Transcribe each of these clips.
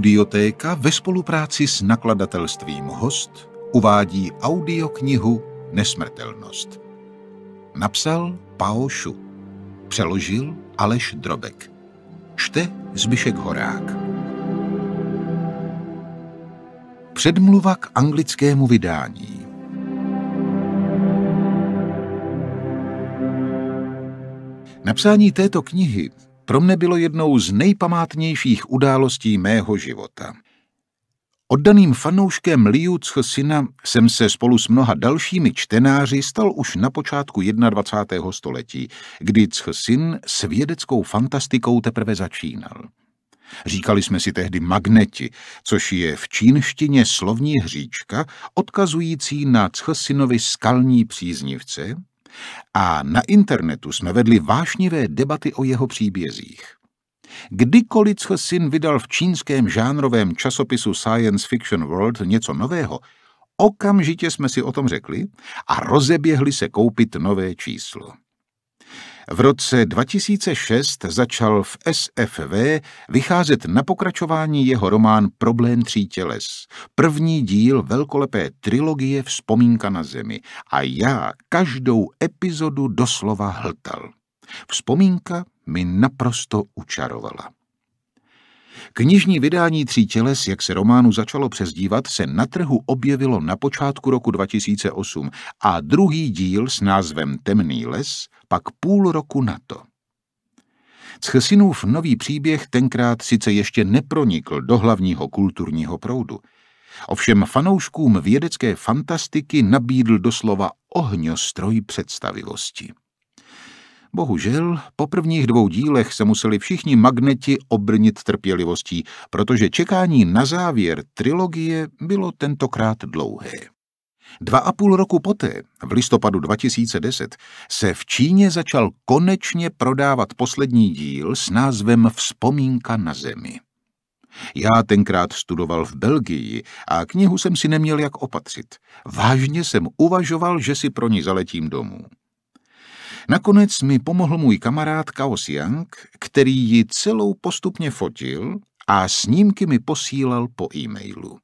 Audiotéka ve spolupráci s nakladatelstvím Host uvádí audioknihu Nesmrtelnost. Napsal Pao Shu. Přeložil Aleš Drobek. Čte Zbyšek Horák. Předmluva k anglickému vydání. Napsání této knihy pro mne bylo jednou z nejpamátnějších událostí mého života. Oddaným fanouškem Liu Cxina jsem se spolu s mnoha dalšími čtenáři stal už na počátku 21. století, kdy Cxin s vědeckou fantastikou teprve začínal. Říkali jsme si tehdy magneti, což je v čínštině slovní hříčka odkazující na Cxinovi skalní příznivce, a na internetu jsme vedli vášnivé debaty o jeho příbězích. Kdykoliv syn vydal v čínském žánrovém časopisu Science Fiction World něco nového, okamžitě jsme si o tom řekli a rozeběhli se koupit nové číslo. V roce 2006 začal v SFV vycházet na pokračování jeho román Problém tří těles, první díl velkolepé trilogie Vzpomínka na zemi a já každou epizodu doslova hltal. Vzpomínka mi naprosto učarovala. Knižní vydání Tří těles, jak se románu začalo přezdívat, se na trhu objevilo na počátku roku 2008 a druhý díl s názvem Temný les pak půl roku na to. Chesinův nový příběh tenkrát sice ještě nepronikl do hlavního kulturního proudu, ovšem fanouškům vědecké fantastiky nabídl doslova ohňostroj představivosti. Bohužel, po prvních dvou dílech se museli všichni magneti obrnit trpělivostí, protože čekání na závěr trilogie bylo tentokrát dlouhé. Dva a půl roku poté, v listopadu 2010, se v Číně začal konečně prodávat poslední díl s názvem Vzpomínka na zemi. Já tenkrát studoval v Belgii a knihu jsem si neměl jak opatřit. Vážně jsem uvažoval, že si pro ní zaletím domů. Nakonec mi pomohl můj kamarád Kaos Young, který ji celou postupně fotil a snímky mi posílal po e-mailu.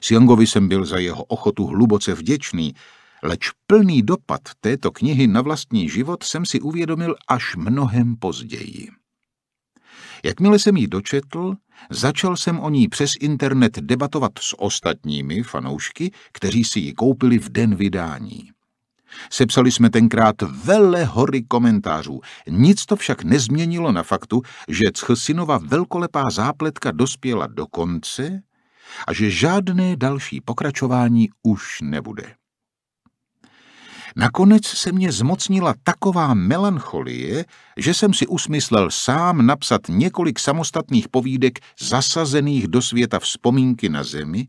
S Siangovi jsem byl za jeho ochotu hluboce vděčný, leč plný dopad této knihy na vlastní život jsem si uvědomil až mnohem později. Jakmile jsem ji dočetl, začal jsem o ní přes internet debatovat s ostatními fanoušky, kteří si ji koupili v den vydání. Sepsali jsme tenkrát vele hory komentářů. Nic to však nezměnilo na faktu, že Cchsinova velkolepá zápletka dospěla do konce a že žádné další pokračování už nebude. Nakonec se mě zmocnila taková melancholie, že jsem si usmyslel sám napsat několik samostatných povídek zasazených do světa vzpomínky na zemi,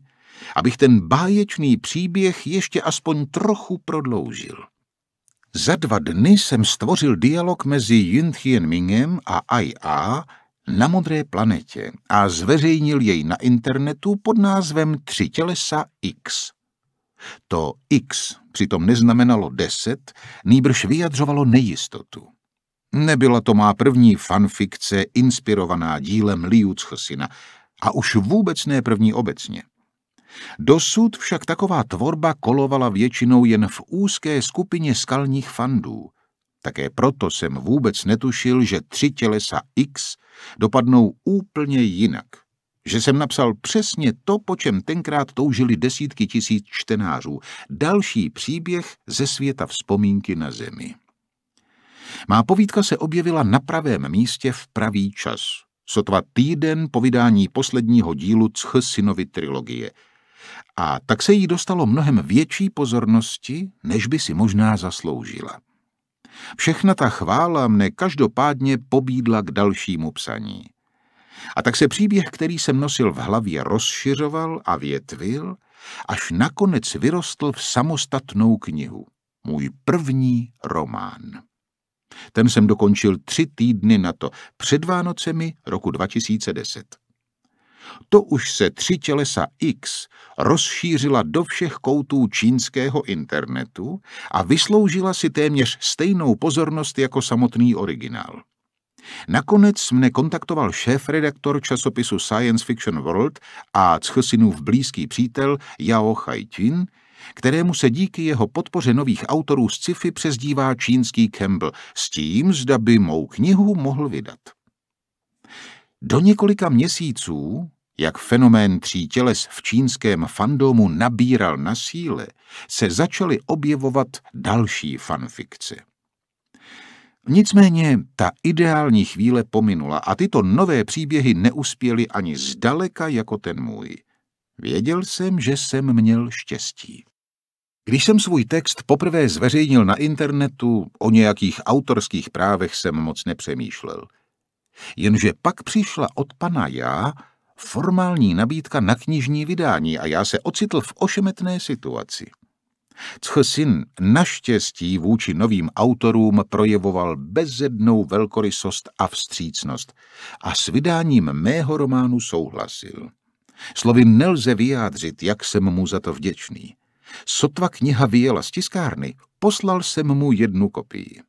abych ten báječný příběh ještě aspoň trochu prodloužil. Za dva dny jsem stvořil dialog mezi Yun Mingem a Ai na modré planetě a zveřejnil jej na internetu pod názvem Tři tělesa X. To X přitom neznamenalo deset, nýbrž vyjadřovalo nejistotu. Nebyla to má první fanfikce inspirovaná dílem Liu Cxina a už vůbec ne první obecně. Dosud však taková tvorba kolovala většinou jen v úzké skupině skalních fandů. Také proto jsem vůbec netušil, že tři tělesa X dopadnou úplně jinak. Že jsem napsal přesně to, po čem tenkrát toužili desítky tisíc čtenářů. Další příběh ze světa vzpomínky na Zemi. Má povídka se objevila na pravém místě v pravý čas. Sotva týden po vydání posledního dílu Cch synovi trilogie – a tak se jí dostalo mnohem větší pozornosti, než by si možná zasloužila. Všechna ta chvála mne každopádně pobídla k dalšímu psaní. A tak se příběh, který jsem nosil v hlavě, rozšiřoval a větvil, až nakonec vyrostl v samostatnou knihu. Můj první román. Ten jsem dokončil tři týdny na to, před Vánocemi roku 2010. To už se tři tělesa X rozšířila do všech koutů čínského internetu a vysloužila si téměř stejnou pozornost jako samotný originál. Nakonec mne kontaktoval šéf-redaktor časopisu Science Fiction World a Chsinův blízký přítel Yao Haijin, kterému se díky jeho podpoře nových autorů z sci-fi přezdívá čínský Campbell, s tím, zda by mou knihu mohl vydat. Do několika měsíců jak fenomén tří těles v čínském fandomu nabíral na síle, se začaly objevovat další fanfikce. Nicméně ta ideální chvíle pominula a tyto nové příběhy neuspěly ani zdaleka jako ten můj. Věděl jsem, že jsem měl štěstí. Když jsem svůj text poprvé zveřejnil na internetu, o nějakých autorských právech jsem moc nepřemýšlel. Jenže pak přišla od pana já, formální nabídka na knižní vydání a já se ocitl v ošemetné situaci. Cchsin naštěstí vůči novým autorům projevoval bezednou velkorysost a vstřícnost a s vydáním mého románu souhlasil. Slovy nelze vyjádřit, jak jsem mu za to vděčný. Sotva kniha vyjela z tiskárny, poslal jsem mu jednu kopii.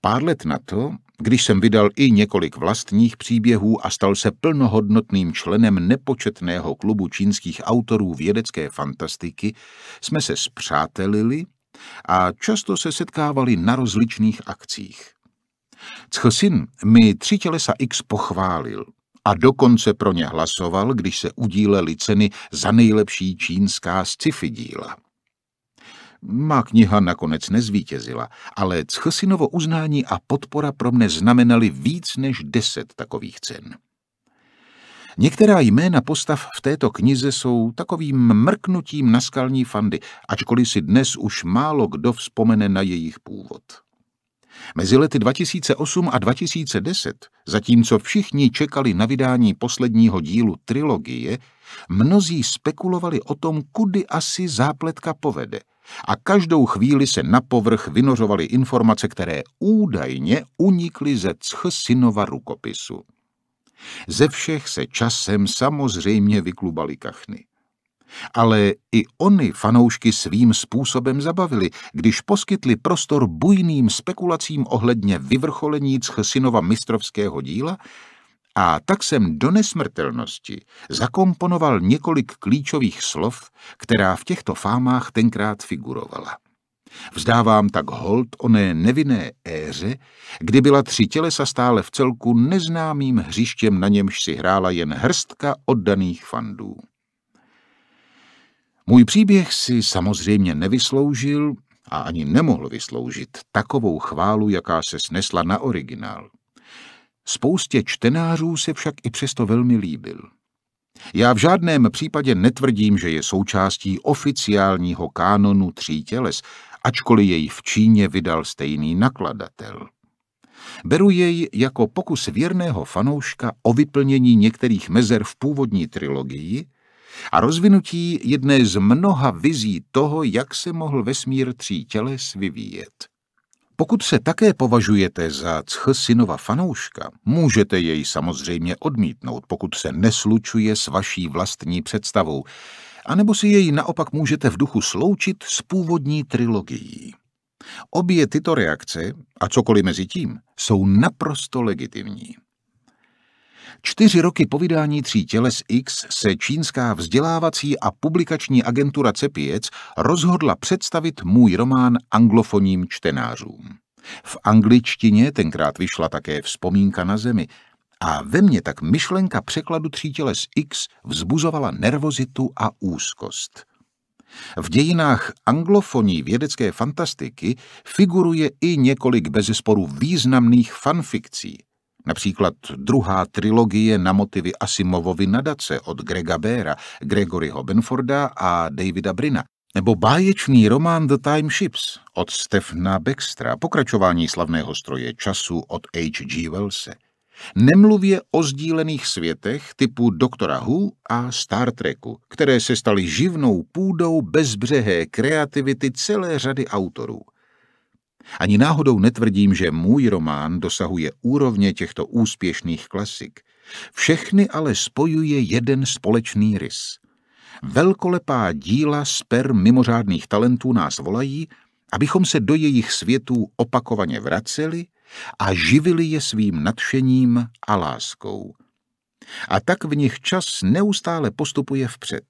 Pár let na to, když jsem vydal i několik vlastních příběhů a stal se plnohodnotným členem nepočetného klubu čínských autorů vědecké fantastiky, jsme se spřátelili a často se setkávali na rozličných akcích. Chsin mi tři tělesa X pochválil a dokonce pro ně hlasoval, když se udílely ceny za nejlepší čínská sci-fi díla. Má kniha nakonec nezvítězila, ale Chsinovo uznání a podpora pro mne znamenaly víc než deset takových cen. Některá jména postav v této knize jsou takovým mrknutím na skalní fandy, ačkoliv si dnes už málo kdo vzpomene na jejich původ. Mezi lety 2008 a 2010, zatímco všichni čekali na vydání posledního dílu trilogie, mnozí spekulovali o tom, kudy asi zápletka povede – a každou chvíli se na povrch vynořovaly informace, které údajně unikly ze Cchsinova rukopisu. Ze všech se časem samozřejmě vyklubaly kachny. Ale i oni fanoušky svým způsobem zabavili, když poskytli prostor bujným spekulacím ohledně vyvrcholení Cchsinova mistrovského díla a tak jsem do nesmrtelnosti zakomponoval několik klíčových slov, která v těchto fámách tenkrát figurovala. Vzdávám tak hold oné nevinné éře, kdy byla tři tělesa stále v celku neznámým hřištěm, na němž si hrála jen hrstka oddaných fandů. Můj příběh si samozřejmě nevysloužil a ani nemohl vysloužit takovou chválu, jaká se snesla na originál. Spoustě čtenářů se však i přesto velmi líbil. Já v žádném případě netvrdím, že je součástí oficiálního kánonu tří těles, ačkoliv jej v Číně vydal stejný nakladatel. Beru jej jako pokus věrného fanouška o vyplnění některých mezer v původní trilogii a rozvinutí jedné z mnoha vizí toho, jak se mohl vesmír tří těles vyvíjet. Pokud se také považujete za Chsinova fanouška, můžete jej samozřejmě odmítnout, pokud se neslučuje s vaší vlastní představou, anebo si jej naopak můžete v duchu sloučit s původní trilogií. Obě tyto reakce, a cokoliv mezi tím, jsou naprosto legitimní. Čtyři roky po vydání tří těles X se čínská vzdělávací a publikační agentura Cepiec rozhodla představit můj román anglofonním čtenářům. V angličtině tenkrát vyšla také vzpomínka na zemi a ve mně tak myšlenka překladu tří těles X vzbuzovala nervozitu a úzkost. V dějinách anglofonní vědecké fantastiky figuruje i několik bezesporu významných fanfikcí, Například druhá trilogie na motivy Asimovovy nadace od Grega Béra, Gregoryho Benforda a Davida Brina, nebo báječný román The Time Ships od Stefna Bextra, pokračování slavného stroje času od H.G. Wellse. Nemluvě o sdílených světech typu Doktora Who a Star Treku, které se staly živnou půdou bezbřehé kreativity celé řady autorů – ani náhodou netvrdím, že můj román dosahuje úrovně těchto úspěšných klasik. Všechny ale spojuje jeden společný rys. Velkolepá díla sper mimořádných talentů nás volají, abychom se do jejich světů opakovaně vraceli a živili je svým nadšením a láskou. A tak v nich čas neustále postupuje vpřed.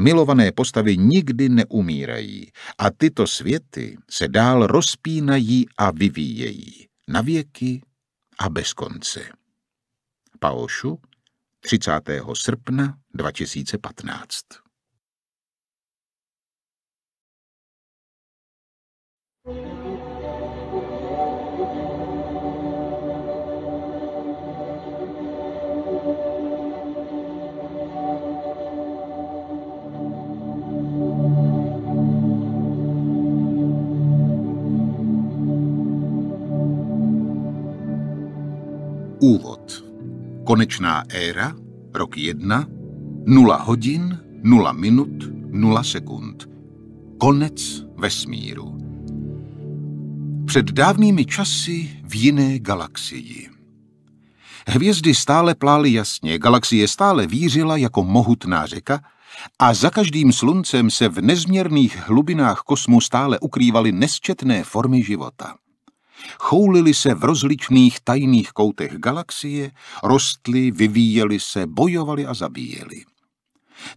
Milované postavy nikdy neumírají a tyto světy se dál rozpínají a vyvíjejí na věky a bez konce. Paošu 30. srpna 2015 thank you Úvod. Konečná éra, rok 1, 0 hodin, 0 minut, 0 sekund. Konec vesmíru. Před dávnými časy v jiné galaxii. Hvězdy stále plály jasně, galaxie stále vířila jako mohutná řeka a za každým sluncem se v nezměrných hlubinách kosmu stále ukrývaly nesčetné formy života. Choulili se v rozličných tajných koutech galaxie, rostli, vyvíjeli se, bojovali a zabíjeli.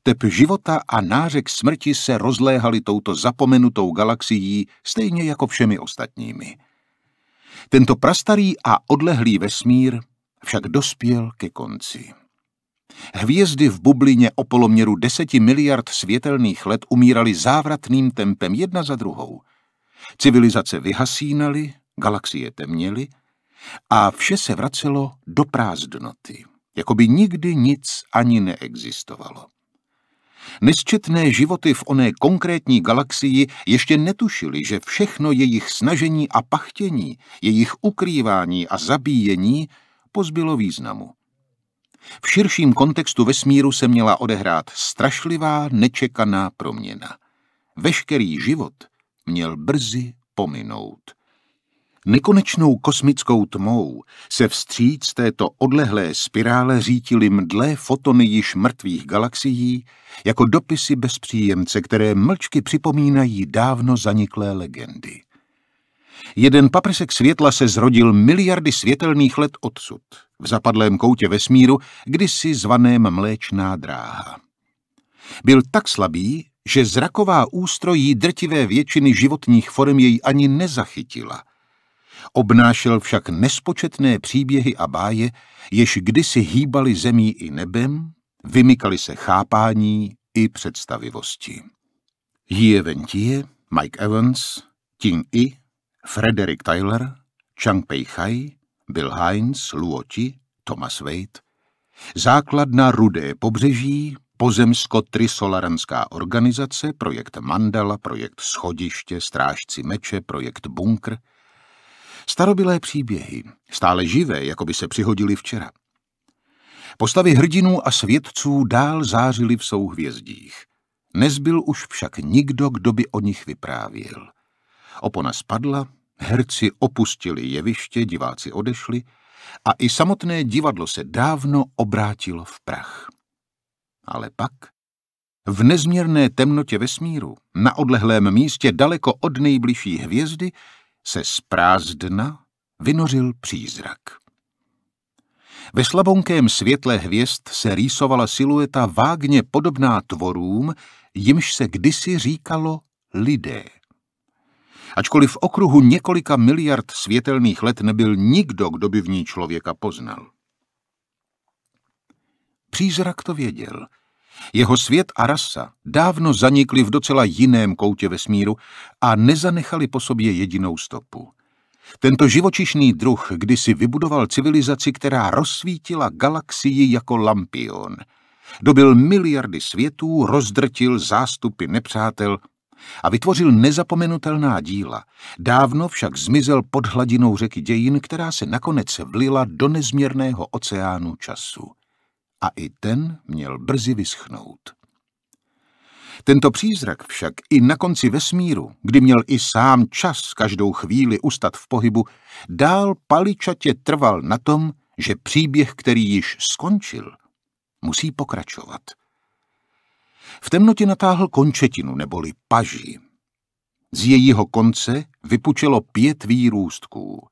Tep života a nářek smrti se rozléhali touto zapomenutou galaxií stejně jako všemi ostatními. Tento prastarý a odlehlý vesmír však dospěl ke konci. Hvězdy v bublině o poloměru deseti miliard světelných let umíraly závratným tempem jedna za druhou. Civilizace vyhasínaly, galaxie temněly a vše se vracelo do prázdnoty, jako by nikdy nic ani neexistovalo. Nesčetné životy v oné konkrétní galaxii ještě netušili, že všechno jejich snažení a pachtění, jejich ukrývání a zabíjení pozbylo významu. V širším kontextu vesmíru se měla odehrát strašlivá, nečekaná proměna. Veškerý život měl brzy pominout. Nekonečnou kosmickou tmou se vstříc této odlehlé spirále řítily mdlé fotony již mrtvých galaxií jako dopisy bez příjemce, které mlčky připomínají dávno zaniklé legendy. Jeden paprsek světla se zrodil miliardy světelných let odsud, v zapadlém koutě vesmíru, kdysi zvaném Mléčná dráha. Byl tak slabý, že zraková ústrojí drtivé většiny životních forem jej ani nezachytila – Obnášel však nespočetné příběhy a báje, jež kdysi hýbali zemí i nebem, vymykali se chápání i představivosti. Jie Ventie, Mike Evans, Ting I, Frederick Tyler, Chang Pei-chai, Bill Hines, Luoti, Thomas Wade, základna Rudé pobřeží, Pozemsko-trisolaranská organizace, projekt Mandala, projekt Schodiště, Strážci meče, projekt Bunkr, Starobilé příběhy, stále živé, jako by se přihodili včera. Postavy hrdinů a svědců dál zářily v souhvězdích. Nezbyl už však nikdo, kdo by o nich vyprávěl. Opona spadla, herci opustili jeviště, diváci odešli a i samotné divadlo se dávno obrátilo v prach. Ale pak, v nezměrné temnotě vesmíru, na odlehlém místě daleko od nejbližší hvězdy, se z prázdna vynořil přízrak. Ve slabonkém světle hvězd se rýsovala silueta vágně podobná tvorům, jimž se kdysi říkalo lidé. Ačkoliv v okruhu několika miliard světelných let nebyl nikdo, kdo by v ní člověka poznal. Přízrak to věděl — jeho svět a rasa dávno zanikly v docela jiném koutě vesmíru a nezanechali po sobě jedinou stopu. Tento živočišný druh kdysi vybudoval civilizaci, která rozsvítila galaxii jako lampion. Dobil miliardy světů, rozdrtil zástupy nepřátel a vytvořil nezapomenutelná díla. Dávno však zmizel pod hladinou řeky dějin, která se nakonec vlila do nezměrného oceánu času a i ten měl brzy vyschnout. Tento přízrak však i na konci vesmíru, kdy měl i sám čas každou chvíli ustat v pohybu, dál paličatě trval na tom, že příběh, který již skončil, musí pokračovat. V temnotě natáhl končetinu neboli paži. Z jejího konce vypučelo pět výrůstků.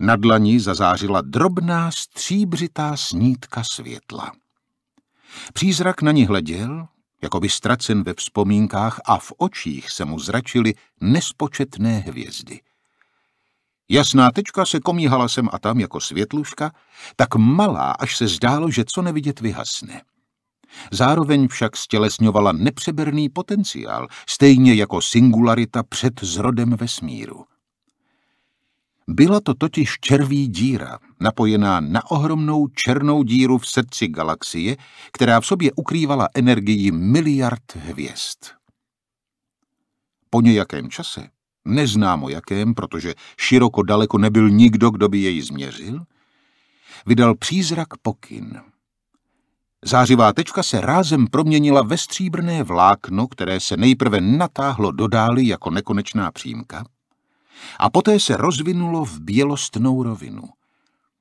Na dlani zazářila drobná stříbřitá snídka světla. Přízrak na ní hleděl, jako by ztracen ve vzpomínkách a v očích se mu zračily nespočetné hvězdy. Jasná tečka se komíhala sem a tam jako světluška, tak malá, až se zdálo, že co nevidět vyhasne. Zároveň však stělesňovala nepřeberný potenciál, stejně jako singularita před zrodem vesmíru. Byla to totiž červí díra, napojená na ohromnou černou díru v srdci galaxie, která v sobě ukrývala energii miliard hvězd. Po nějakém čase, neznámo jakém, protože široko daleko nebyl nikdo, kdo by jej změřil, vydal přízrak pokyn. Zářivá tečka se rázem proměnila ve stříbrné vlákno, které se nejprve natáhlo do dály jako nekonečná přímka, a poté se rozvinulo v bělostnou rovinu.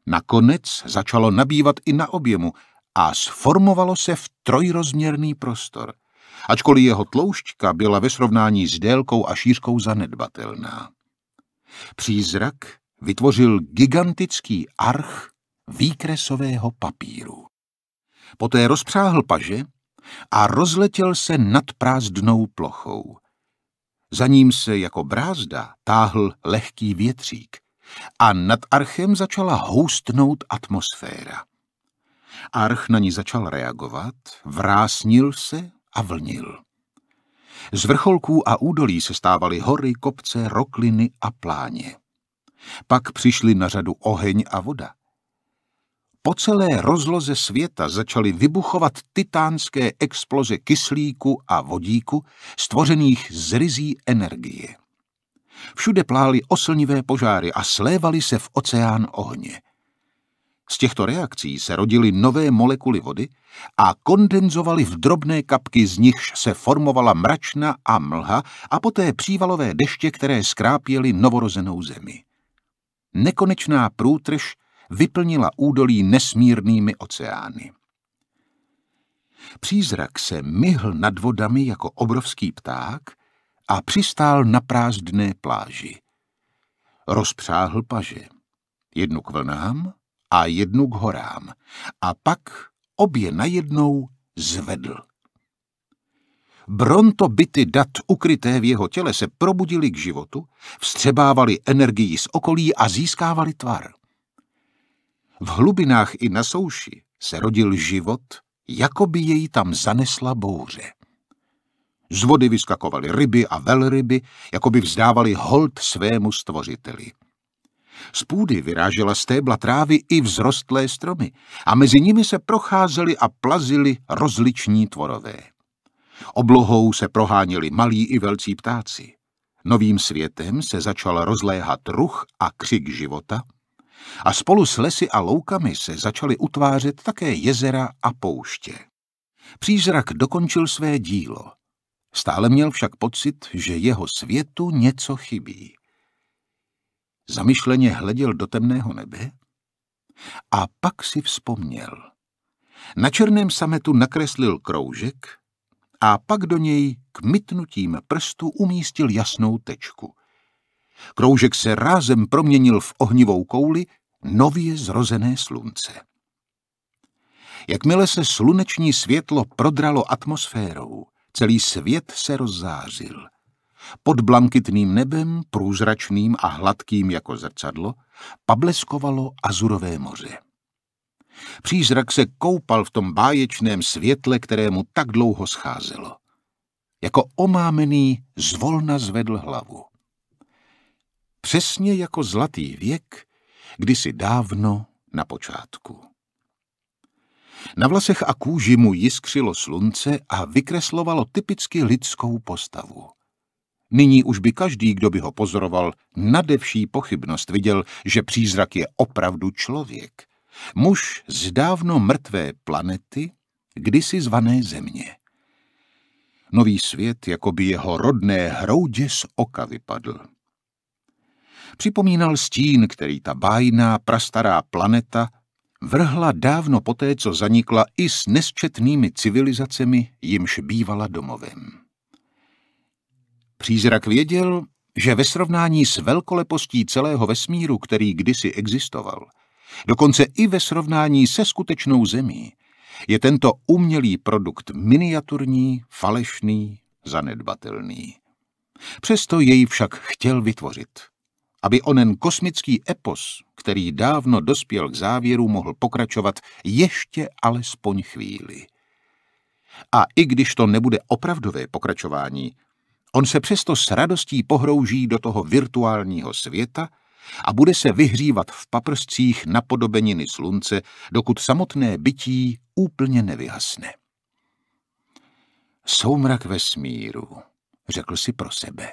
Nakonec začalo nabývat i na objemu a sformovalo se v trojrozměrný prostor, ačkoliv jeho tloušťka byla ve srovnání s délkou a šířkou zanedbatelná. Přízrak vytvořil gigantický arch výkresového papíru. Poté rozpřáhl paže a rozletěl se nad prázdnou plochou. Za ním se jako brázda táhl lehký větřík a nad archem začala houstnout atmosféra. Arch na ní začal reagovat, vrásnil se a vlnil. Z vrcholků a údolí se stávaly hory, kopce, rokliny a pláně. Pak přišly na řadu oheň a voda. Po celé rozloze světa začaly vybuchovat titánské exploze kyslíku a vodíku, stvořených z ryzí energie. Všude plály oslnivé požáry a slévaly se v oceán ohně. Z těchto reakcí se rodily nové molekuly vody a kondenzovaly v drobné kapky, z nichž se formovala mračna a mlha a poté přívalové deště, které skrápěly novorozenou zemi. Nekonečná průtrž vyplnila údolí nesmírnými oceány. Přízrak se myhl nad vodami jako obrovský pták a přistál na prázdné pláži. Rozpřáhl paže, jednu k vlnám a jednu k horám, a pak obě najednou zvedl. Bronto byty dat ukryté v jeho těle se probudili k životu, vstřebávali energii z okolí a získávali tvar v hlubinách i na souši se rodil život, jako by jej tam zanesla bouře. Z vody vyskakovaly ryby a velryby, jako by vzdávali hold svému stvořiteli. Z půdy vyrážela stébla trávy i vzrostlé stromy a mezi nimi se procházely a plazily rozliční tvorové. Oblohou se proháněli malí i velcí ptáci. Novým světem se začal rozléhat ruch a křik života – a spolu s lesy a loukami se začaly utvářet také jezera a pouště. Přízrak dokončil své dílo. Stále měl však pocit, že jeho světu něco chybí. Zamyšleně hleděl do temného nebe a pak si vzpomněl. Na černém sametu nakreslil kroužek a pak do něj kmitnutím prstu umístil jasnou tečku. Kroužek se rázem proměnil v ohnivou kouli, nově zrozené slunce. Jakmile se sluneční světlo prodralo atmosférou, celý svět se rozzářil. Pod blankitným nebem, průzračným a hladkým jako zrcadlo, pableskovalo azurové moře. Přízrak se koupal v tom báječném světle, kterému tak dlouho scházelo. Jako omámený zvolna zvedl hlavu přesně jako zlatý věk, kdysi dávno na počátku. Na vlasech a kůži mu jiskřilo slunce a vykreslovalo typicky lidskou postavu. Nyní už by každý, kdo by ho pozoroval, nadevší pochybnost viděl, že přízrak je opravdu člověk. Muž z dávno mrtvé planety, kdysi zvané Země. Nový svět, jako by jeho rodné hroudě z oka vypadl připomínal stín, který ta bájná prastará planeta vrhla dávno poté, co zanikla i s nesčetnými civilizacemi, jimž bývala domovem. Přízrak věděl, že ve srovnání s velkolepostí celého vesmíru, který kdysi existoval, dokonce i ve srovnání se skutečnou zemí, je tento umělý produkt miniaturní, falešný, zanedbatelný. Přesto jej však chtěl vytvořit aby onen kosmický epos, který dávno dospěl k závěru, mohl pokračovat ještě alespoň chvíli. A i když to nebude opravdové pokračování, on se přesto s radostí pohrouží do toho virtuálního světa a bude se vyhřívat v paprscích napodobeniny slunce, dokud samotné bytí úplně nevyhasne. Soumrak vesmíru, řekl si pro sebe.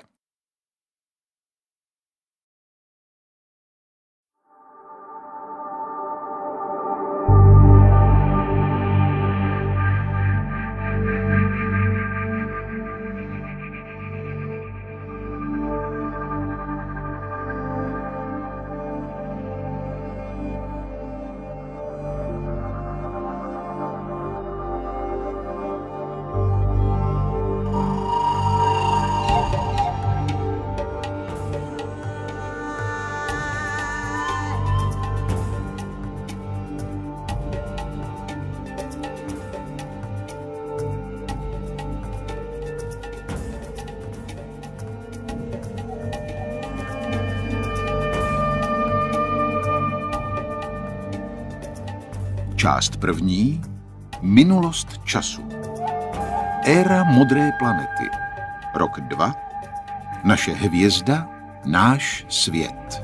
Část první. Minulost času. Éra modré planety. Rok 2. Naše hvězda, náš svět.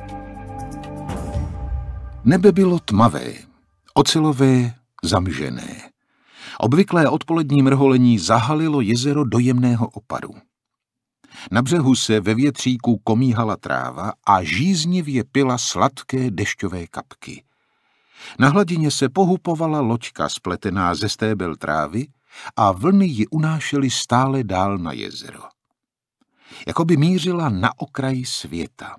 Nebe bylo tmavé, ocelové, zamžené. Obvyklé odpolední mrholení zahalilo jezero dojemného opadu. Na břehu se ve větříku komíhala tráva a žíznivě pila sladké dešťové kapky. Na hladině se pohupovala loďka spletená ze stébel trávy a vlny ji unášely stále dál na jezero. Jakoby mířila na okraji světa.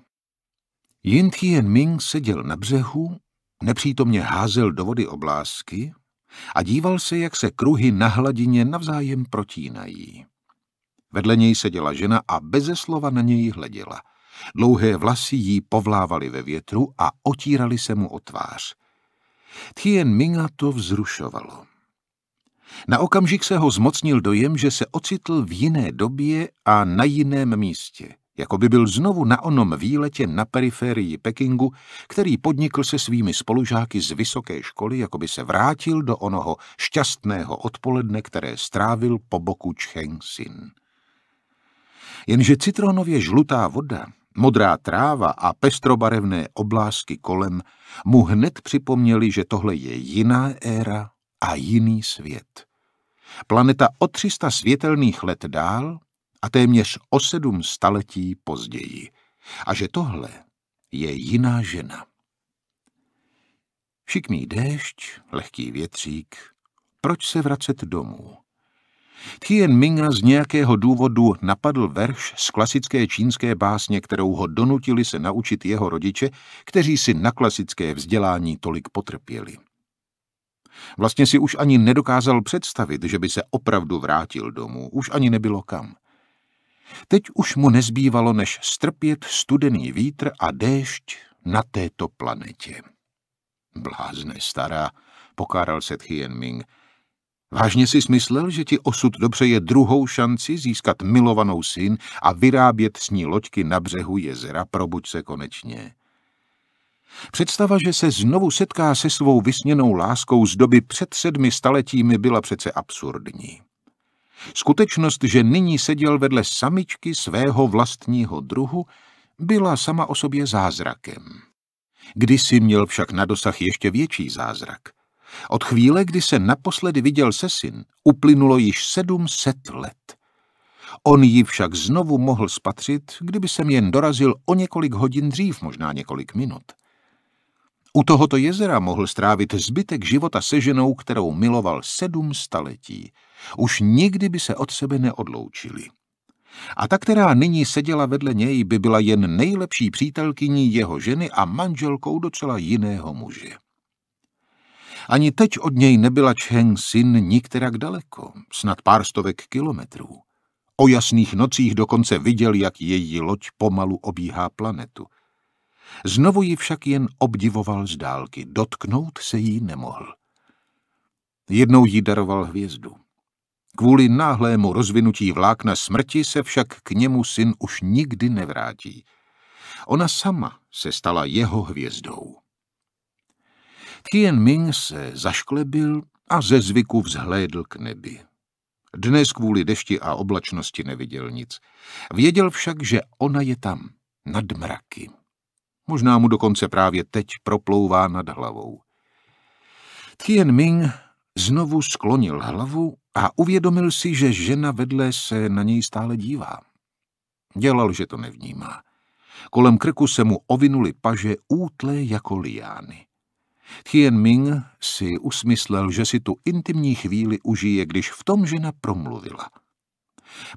Yin Tien Ming seděl na břehu, nepřítomně házel do vody oblásky a díval se, jak se kruhy na hladině navzájem protínají. Vedle něj seděla žena a beze slova na něj hleděla. Dlouhé vlasy jí povlávaly ve větru a otírali se mu o tvář. Tien Minga to vzrušovalo. Na okamžik se ho zmocnil dojem, že se ocitl v jiné době a na jiném místě, jako by byl znovu na onom výletě na periferii Pekingu, který podnikl se svými spolužáky z vysoké školy, jako by se vrátil do onoho šťastného odpoledne, které strávil po boku Sin. Jenže citronově žlutá voda Modrá tráva a pestrobarevné oblásky kolem mu hned připomněli, že tohle je jiná éra a jiný svět. Planeta o 300 světelných let dál a téměř o sedm staletí později. A že tohle je jiná žena. Šikmý déšť, lehký větřík. Proč se vracet domů? Minga z nějakého důvodu napadl verš z klasické čínské básně, kterou ho donutili se naučit jeho rodiče, kteří si na klasické vzdělání tolik potrpěli. Vlastně si už ani nedokázal představit, že by se opravdu vrátil domů, už ani nebylo kam. Teď už mu nezbývalo, než strpět studený vítr a déšť na této planetě. Blázne stará, pokáral se Ming. Vážně si smyslel, že ti osud dobře je druhou šanci získat milovanou syn a vyrábět s ní loďky na břehu jezera, probuď se konečně. Představa, že se znovu setká se svou vysněnou láskou z doby před sedmi staletími, byla přece absurdní. Skutečnost, že nyní seděl vedle samičky svého vlastního druhu, byla sama o sobě zázrakem. Kdysi měl však na dosah ještě větší zázrak – od chvíle, kdy se naposledy viděl syn, uplynulo již sedm set let. On ji však znovu mohl spatřit, kdyby sem jen dorazil o několik hodin dřív, možná několik minut. U tohoto jezera mohl strávit zbytek života se ženou, kterou miloval sedm staletí. Už nikdy by se od sebe neodloučili. A ta, která nyní seděla vedle něj, by byla jen nejlepší přítelkyní jeho ženy a manželkou docela jiného muže. Ani teď od něj nebyla Cheng Sin nikterak daleko, snad pár stovek kilometrů. O jasných nocích dokonce viděl, jak její loď pomalu obíhá planetu. Znovu ji však jen obdivoval z dálky, dotknout se jí nemohl. Jednou jí daroval hvězdu. Kvůli náhlému rozvinutí vlákna smrti se však k němu syn už nikdy nevrátí. Ona sama se stala jeho hvězdou. Ming se zašklebil a ze zvyku vzhlédl k nebi. Dnes kvůli dešti a oblačnosti neviděl nic. Věděl však, že ona je tam, nad mraky. Možná mu dokonce právě teď proplouvá nad hlavou. Ming znovu sklonil hlavu a uvědomil si, že žena vedle se na něj stále dívá. Dělal, že to nevnímá. Kolem krku se mu ovinuly paže útlé jako liány. Ming si usmyslel, že si tu intimní chvíli užije, když v tom žena promluvila.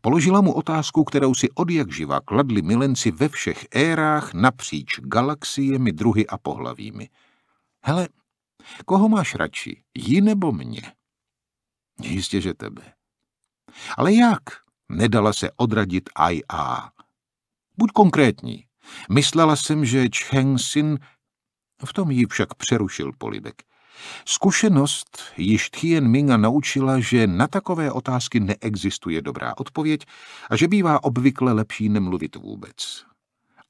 Položila mu otázku, kterou si odjak živa kladli milenci ve všech érách napříč galaxiemi, druhy a pohlavími. Hele, koho máš radši, ji nebo mě? Jistě, že tebe. Ale jak? Nedala se odradit aj a. Buď konkrétní. Myslela jsem, že Cheng Sin v tom ji však přerušil Polibek. Zkušenost již Tchien Minga naučila, že na takové otázky neexistuje dobrá odpověď a že bývá obvykle lepší nemluvit vůbec.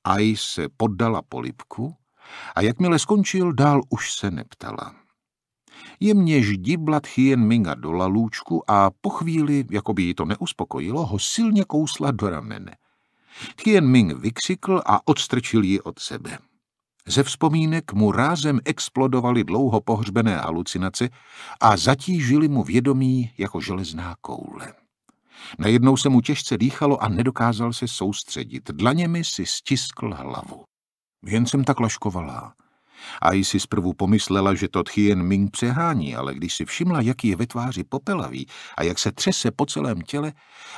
Aj se poddala polibku a jakmile skončil, dál už se neptala. Jemně ždíbla Tchien Minga do lalůčku a po chvíli, jako by ji to neuspokojilo, ho silně kousla do ramene. Tchien Ming vykřikl a odstrčil ji od sebe. Ze vzpomínek mu rázem explodovaly dlouho pohřbené alucinace a zatížily mu vědomí jako železná koule. Najednou se mu těžce dýchalo a nedokázal se soustředit. Dlaněmi si stiskl hlavu. Jen jsem tak laškovala. A si zprvu pomyslela, že to Tchien Ming přehání, ale když si všimla, jaký je ve tváři popelavý a jak se třese po celém těle,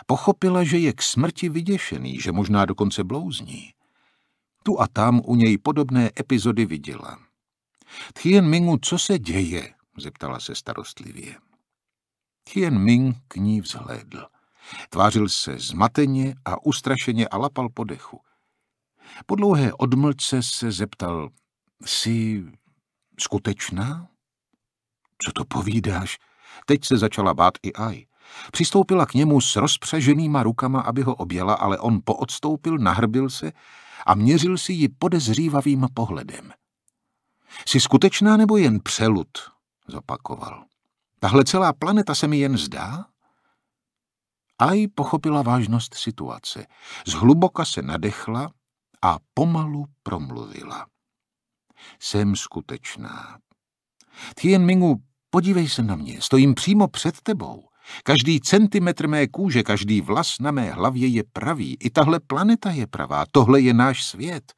pochopila, že je k smrti vyděšený, že možná dokonce blouzní. Tu a tam u něj podobné epizody viděla. Tchien Mingu, co se děje? zeptala se starostlivě. Tchien Ming k ní vzhlédl. Tvářil se zmateně a ustrašeně a lapal po dechu. Po dlouhé odmlce se zeptal, jsi skutečná? Co to povídáš? Teď se začala bát i Aj. Přistoupila k němu s rozpřeženýma rukama, aby ho objela, ale on poodstoupil, nahrbil se a měřil si ji podezřívavým pohledem. Jsi skutečná nebo jen přelud? zopakoval. Tahle celá planeta se mi jen zdá? Aj pochopila vážnost situace. Zhluboka se nadechla a pomalu promluvila. Jsem skutečná. Tien Mingu, podívej se na mě, stojím přímo před tebou. Každý centimetr mé kůže, každý vlas na mé hlavě je pravý. I tahle planeta je pravá. Tohle je náš svět.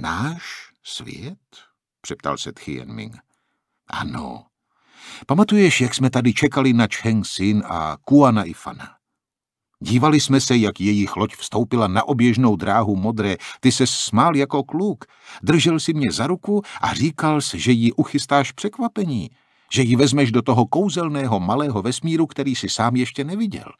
Náš svět? Přeptal se Ming. Ano. Pamatuješ, jak jsme tady čekali na Cheng Sin a Kuana Ifana? Dívali jsme se, jak jejich loď vstoupila na oběžnou dráhu modré. Ty se smál jako kluk. Držel si mě za ruku a říkal jsi, že jí uchystáš překvapení že ji vezmeš do toho kouzelného malého vesmíru, který si sám ještě neviděl.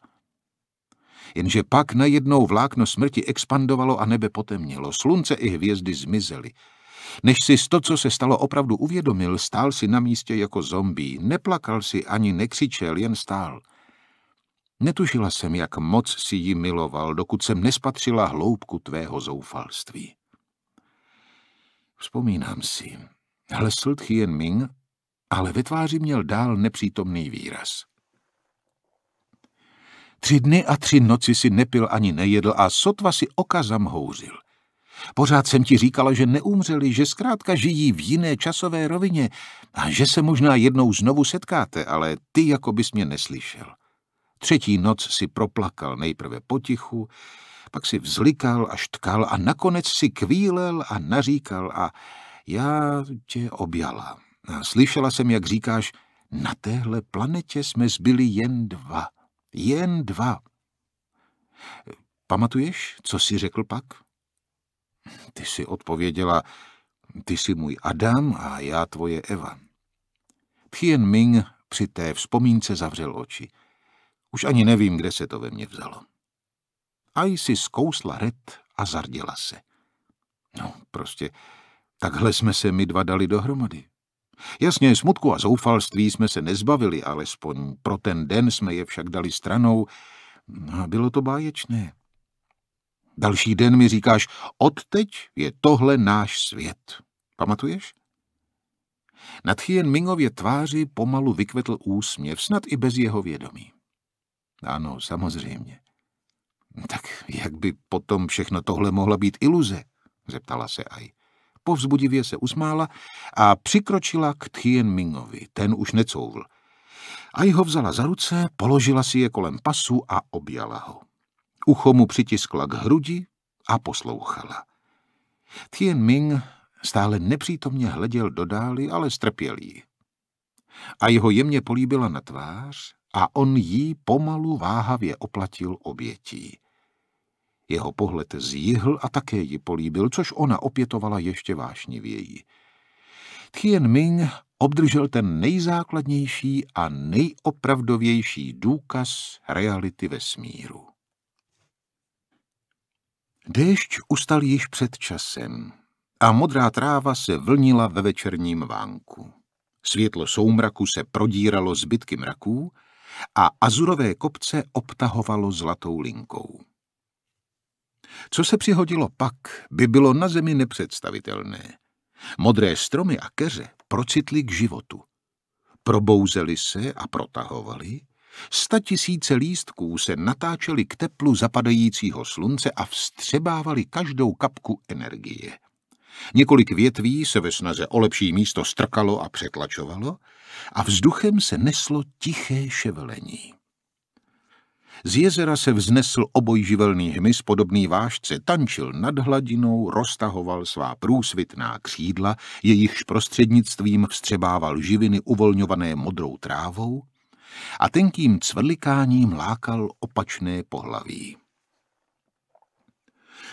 Jenže pak najednou vlákno smrti expandovalo a nebe potemnělo, slunce i hvězdy zmizely. Než si to, co se stalo, opravdu uvědomil, stál si na místě jako zombie, neplakal si ani nekřičel, jen stál. Netušila jsem, jak moc si ji miloval, dokud jsem nespatřila hloubku tvého zoufalství. Vzpomínám si, hlesl Tchien Ming ale ve tváři měl dál nepřítomný výraz. Tři dny a tři noci si nepil ani nejedl a sotva si oka zamhouřil. Pořád jsem ti říkala, že neumřeli, že zkrátka žijí v jiné časové rovině a že se možná jednou znovu setkáte, ale ty jako bys mě neslyšel. Třetí noc si proplakal nejprve potichu, pak si vzlikal a štkal a nakonec si kvílel a naříkal a já tě objala. Slyšela jsem, jak říkáš, na téhle planetě jsme zbyli jen dva. Jen dva. Pamatuješ, co jsi řekl pak? Ty jsi odpověděla, ty jsi můj Adam a já tvoje Eva. Tien Ming při té vzpomínce zavřel oči. Už ani nevím, kde se to ve mně vzalo. Aj si zkousla red a zardila se. No, prostě takhle jsme se my dva dali dohromady. Jasně, smutku a zoufalství jsme se nezbavili, alespoň pro ten den jsme je však dali stranou. No a bylo to báječné. Další den mi říkáš, odteď je tohle náš svět. Pamatuješ? Nad Chien Mingově tváři pomalu vykvetl úsměv, snad i bez jeho vědomí. Ano, samozřejmě. Tak jak by potom všechno tohle mohla být iluze? zeptala se Aj. Povzbudivě se usmála a přikročila k Tchien Mingovi, ten už necouvl. Aj ho vzala za ruce, položila si je kolem pasu a objala ho. Ucho mu přitiskla k hrudi a poslouchala. Tien Ming stále nepřítomně hleděl do dály, ale strpěl ji. A jeho jemně políbila na tvář a on jí pomalu váhavě oplatil obětí. Jeho pohled zjihl a také ji políbil, což ona opětovala ještě vášnivěji. Tchien Ming obdržel ten nejzákladnější a nejopravdovější důkaz reality vesmíru. Déšť ustal již před časem a modrá tráva se vlnila ve večerním vánku. Světlo soumraku se prodíralo zbytky mraků a azurové kopce obtahovalo zlatou linkou. Co se přihodilo pak, by bylo na zemi nepředstavitelné. Modré stromy a keře procitly k životu. Probouzeli se a protahovali, sta tisíce lístků se natáčely k teplu zapadajícího slunce a vstřebávali každou kapku energie. Několik větví se ve snaze o lepší místo strkalo a přetlačovalo a vzduchem se neslo tiché ševelení. Z jezera se vznesl obojživelný hmyz podobný vážce, tančil nad hladinou, roztahoval svá průsvitná křídla, jejichž prostřednictvím vstřebával živiny uvolňované modrou trávou a tenkým cvrlikáním lákal opačné pohlaví.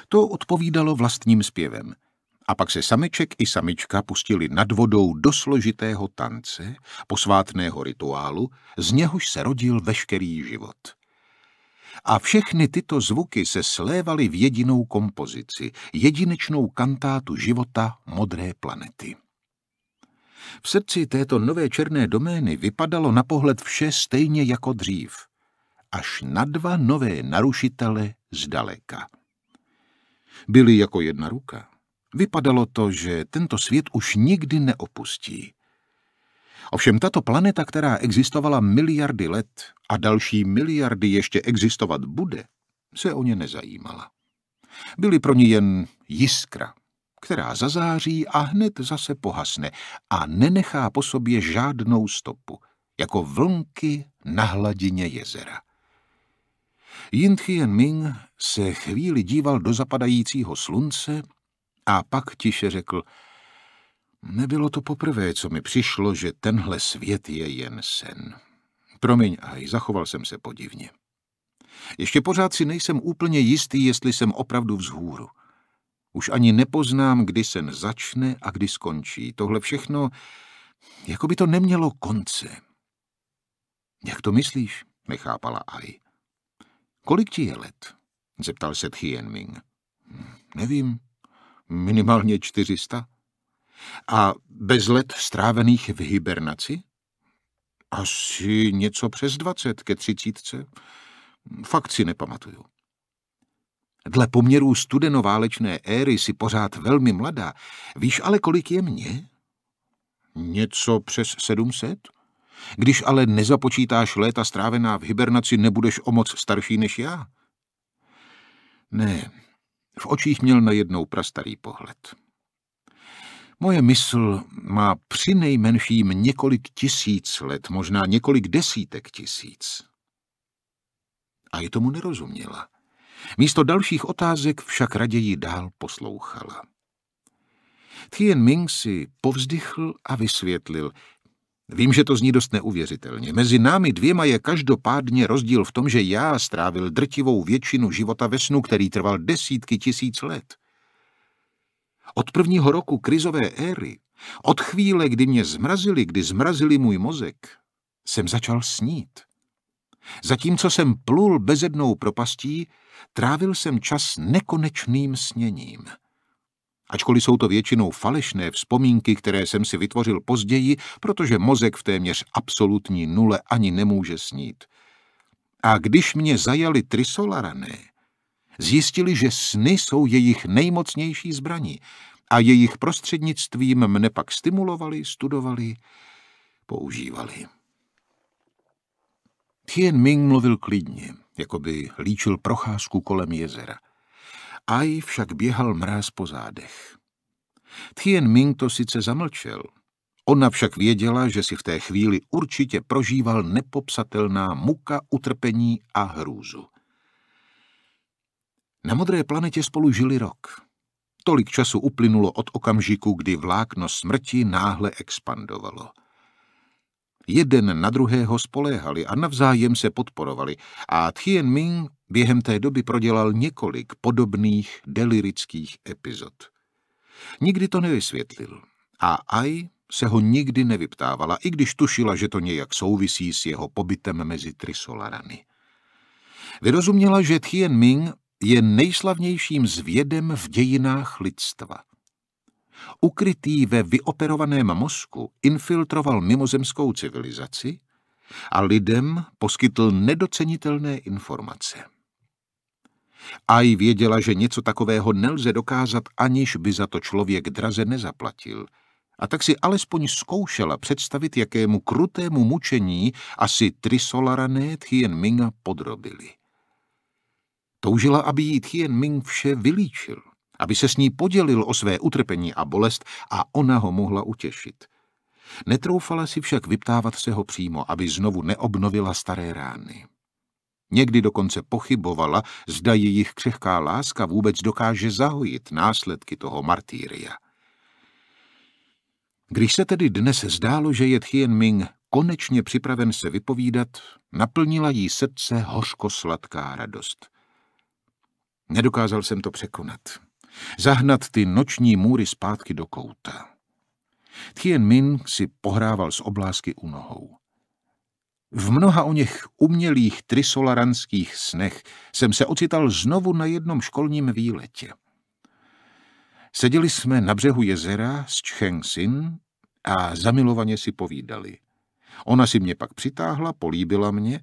To odpovídalo vlastním zpěvem – a pak se sameček i samička pustili nad vodou do složitého tance, posvátného rituálu, z něhož se rodil veškerý život. A všechny tyto zvuky se slévaly v jedinou kompozici, jedinečnou kantátu života modré planety. V srdci této nové černé domény vypadalo na pohled vše stejně jako dřív, až na dva nové narušitele zdaleka. Byli jako jedna ruka. Vypadalo to, že tento svět už nikdy neopustí. Ovšem tato planeta, která existovala miliardy let a další miliardy ještě existovat bude, se o ně nezajímala. Byly pro ní jen jiskra, která zazáří a hned zase pohasne a nenechá po sobě žádnou stopu, jako vlnky na hladině jezera. Yin Tien Ming se chvíli díval do zapadajícího slunce a pak tiše řekl – Nebylo to poprvé, co mi přišlo, že tenhle svět je jen sen. Promiň, aj, zachoval jsem se podivně. Ještě pořád si nejsem úplně jistý, jestli jsem opravdu vzhůru. Už ani nepoznám, kdy sen začne a kdy skončí. Tohle všechno, jako by to nemělo konce. Jak to myslíš? nechápala Ai. Kolik ti je let? zeptal se Tchien Ming. Hm, nevím, minimálně čtyřista. A bez let strávených v hibernaci? Asi něco přes dvacet ke třicítce. Fakt si nepamatuju. Dle poměrů studenoválečné éry si pořád velmi mladá. Víš ale, kolik je mě? Něco přes sedmset? Když ale nezapočítáš léta strávená v hibernaci, nebudeš o moc starší než já? Ne, v očích měl najednou prastarý pohled. Moje mysl má při nejmenším několik tisíc let, možná několik desítek tisíc. A je tomu nerozuměla. Místo dalších otázek však raději dál poslouchala. Tien Ming si povzdychl a vysvětlil. Vím, že to zní dost neuvěřitelně. Mezi námi dvěma je každopádně rozdíl v tom, že já strávil drtivou většinu života ve snu, který trval desítky tisíc let. Od prvního roku krizové éry, od chvíle, kdy mě zmrazili, kdy zmrazili můj mozek, jsem začal snít. Zatímco jsem plul bezednou propastí, trávil jsem čas nekonečným sněním. Ačkoliv jsou to většinou falešné vzpomínky, které jsem si vytvořil později, protože mozek v téměř absolutní nule ani nemůže snít. A když mě zajali trisolarané, zjistili, že sny jsou jejich nejmocnější zbraní a jejich prostřednictvím mne pak stimulovali, studovali, používali. Tien Ming mluvil klidně, jako by líčil procházku kolem jezera. Aj však běhal mráz po zádech. Tien Ming to sice zamlčel, ona však věděla, že si v té chvíli určitě prožíval nepopsatelná muka, utrpení a hrůzu. Na modré planetě spolu žili rok. Tolik času uplynulo od okamžiku, kdy vlákno smrti náhle expandovalo. Jeden na druhého spoléhali a navzájem se podporovali a Tchien Ming během té doby prodělal několik podobných delirických epizod. Nikdy to nevysvětlil a Ai se ho nikdy nevyptávala, i když tušila, že to nějak souvisí s jeho pobytem mezi Trisolarany. Vyrozuměla, že Tchien Ming je nejslavnějším zvědem v dějinách lidstva. Ukrytý ve vyoperovaném mozku infiltroval mimozemskou civilizaci a lidem poskytl nedocenitelné informace. Aj věděla, že něco takového nelze dokázat, aniž by za to člověk draze nezaplatil. A tak si alespoň zkoušela představit, jakému krutému mučení asi Trisolarané Tchien Minga podrobili. Toužila, aby jí Tien Ming vše vylíčil, aby se s ní podělil o své utrpení a bolest a ona ho mohla utěšit. Netroufala si však vyptávat se ho přímo, aby znovu neobnovila staré rány. Někdy dokonce pochybovala, zda jejich křehká láska vůbec dokáže zahojit následky toho martýria. Když se tedy dnes zdálo, že je Tien Ming konečně připraven se vypovídat, naplnila jí srdce hořko-sladká radost – Nedokázal jsem to překonat. Zahnat ty noční můry zpátky do kouta. Tien Min si pohrával s oblásky u nohou. V mnoha o něch umělých trisolaranských snech jsem se ocital znovu na jednom školním výletě. Seděli jsme na břehu jezera s Sin a zamilovaně si povídali. Ona si mě pak přitáhla, políbila mě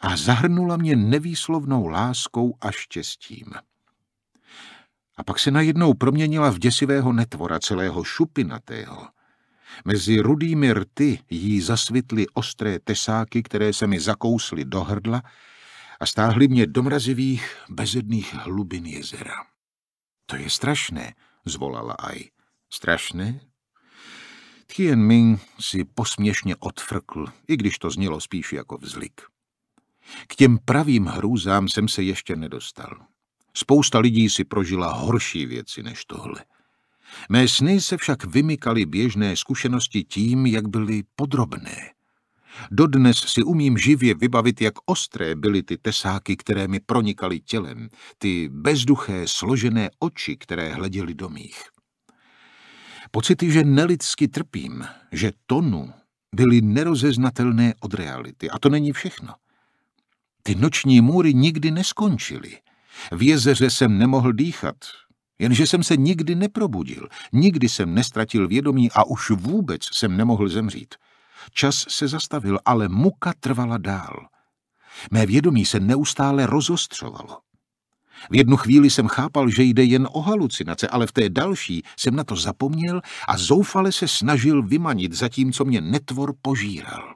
a zahrnula mě nevýslovnou láskou a štěstím. A pak se najednou proměnila v děsivého netvora celého šupinatého. Mezi rudými rty jí zasvitly ostré tesáky, které se mi zakously do hrdla a stáhly mě do mrazivých, bezedných hlubin jezera. To je strašné, zvolala Aj. Strašné? Tchien Ming si posměšně odfrkl, i když to znělo spíš jako vzlik. K těm pravým hrůzám jsem se ještě nedostal. Spousta lidí si prožila horší věci než tohle. Mé sny se však vymykaly běžné zkušenosti tím, jak byly podrobné. Dodnes si umím živě vybavit, jak ostré byly ty tesáky, které mi pronikaly tělem, ty bezduché, složené oči, které hleděly do mých. Pocity, že nelidsky trpím, že tonu, byly nerozeznatelné od reality. A to není všechno. Ty noční můry nikdy neskončily. V jezeře jsem nemohl dýchat, jenže jsem se nikdy neprobudil, nikdy jsem nestratil vědomí a už vůbec jsem nemohl zemřít. Čas se zastavil, ale muka trvala dál. Mé vědomí se neustále rozostřovalo. V jednu chvíli jsem chápal, že jde jen o halucinace, ale v té další jsem na to zapomněl a zoufale se snažil vymanit, zatímco mě netvor požíral.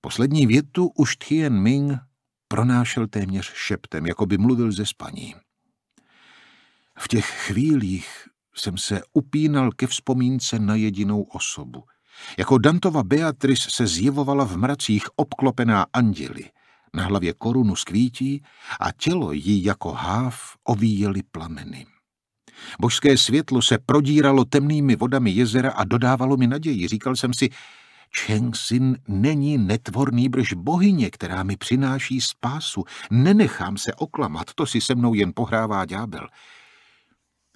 Poslední větu už Tien Ming pronášel téměř šeptem, jako by mluvil ze spaní. V těch chvílích jsem se upínal ke vzpomínce na jedinou osobu. Jako Dantova Beatrice se zjevovala v mracích obklopená anděli, na hlavě korunu z kvítí a tělo jí jako háv ovíjeli plameny. Božské světlo se prodíralo temnými vodami jezera a dodávalo mi naději. Říkal jsem si, Cheng Sin není netvorný brž bohyně, která mi přináší spásu. Nenechám se oklamat, to si se mnou jen pohrává ďábel.